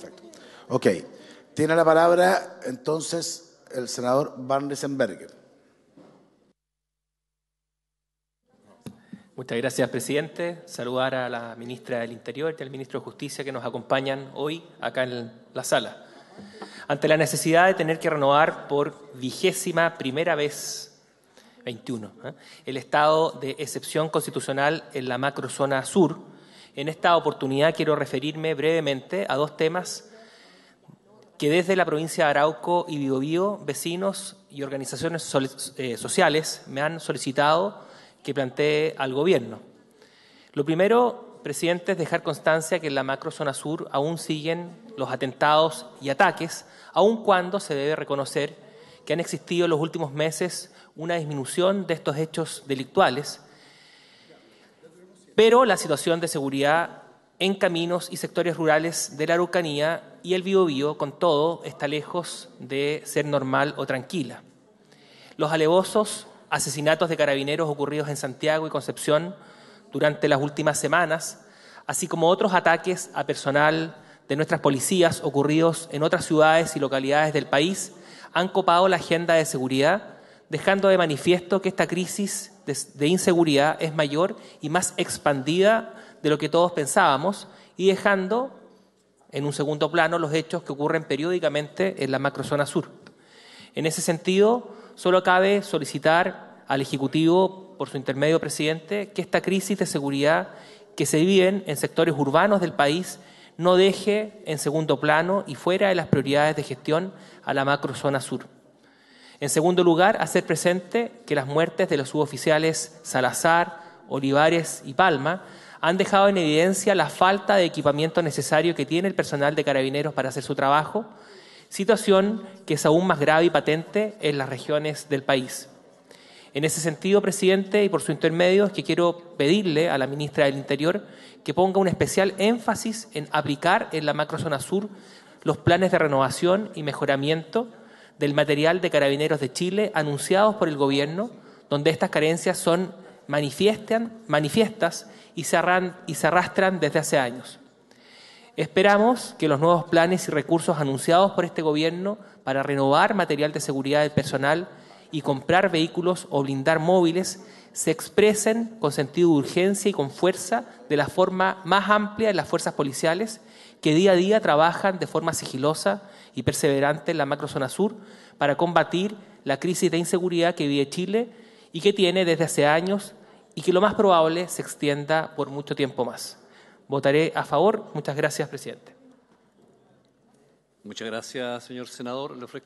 Perfecto. Ok. Tiene la palabra entonces el senador Van Lissenberger. Muchas gracias, presidente. Saludar a la ministra del Interior y al ministro de Justicia que nos acompañan hoy acá en la sala. Ante la necesidad de tener que renovar por vigésima primera vez, 21, ¿eh? el estado de excepción constitucional en la macrozona sur, en esta oportunidad quiero referirme brevemente a dos temas que desde la provincia de Arauco y Biobío, vecinos y organizaciones eh, sociales me han solicitado que plantee al gobierno. Lo primero, presidente, es dejar constancia que en la macro zona sur aún siguen los atentados y ataques, aun cuando se debe reconocer que han existido en los últimos meses una disminución de estos hechos delictuales pero la situación de seguridad en caminos y sectores rurales de la Araucanía y el Biobío, con todo, está lejos de ser normal o tranquila. Los alevosos asesinatos de carabineros ocurridos en Santiago y Concepción durante las últimas semanas, así como otros ataques a personal de nuestras policías ocurridos en otras ciudades y localidades del país, han copado la agenda de seguridad dejando de manifiesto que esta crisis de, inseguridad es mayor y más expandida de lo que todos pensábamos y dejando en un segundo plano los hechos que ocurren periódicamente en la macrozona sur. En ese sentido, solo cabe solicitar al Ejecutivo, por su intermedio presidente, que esta crisis de seguridad que se vive en sectores urbanos del país no deje en segundo plano y fuera de las prioridades de gestión a la macrozona sur. En segundo lugar, hacer presente que las muertes de los suboficiales Salazar, Olivares y Palma han dejado en evidencia la falta de equipamiento necesario que tiene el personal de carabineros para hacer su trabajo, situación que es aún más grave y patente en las regiones del país. En ese sentido, presidente, y por su intermedio, es que quiero pedirle a la ministra del Interior que ponga un especial énfasis en aplicar en la macrozona sur los planes de renovación y mejoramiento del material de carabineros de Chile anunciados por el gobierno, donde estas carencias son manifiestas y se, y se arrastran desde hace años. Esperamos que los nuevos planes y recursos anunciados por este gobierno para renovar material de seguridad del personal y comprar vehículos o blindar móviles se expresen con sentido de urgencia y con fuerza de la forma más amplia en las fuerzas policiales que día a día trabajan de forma sigilosa y perseverante en la macrozona sur para combatir la crisis de inseguridad que vive Chile y que tiene desde hace años y que lo más probable se extienda por mucho tiempo más. Votaré a favor. Muchas gracias, presidente. Muchas gracias, señor senador.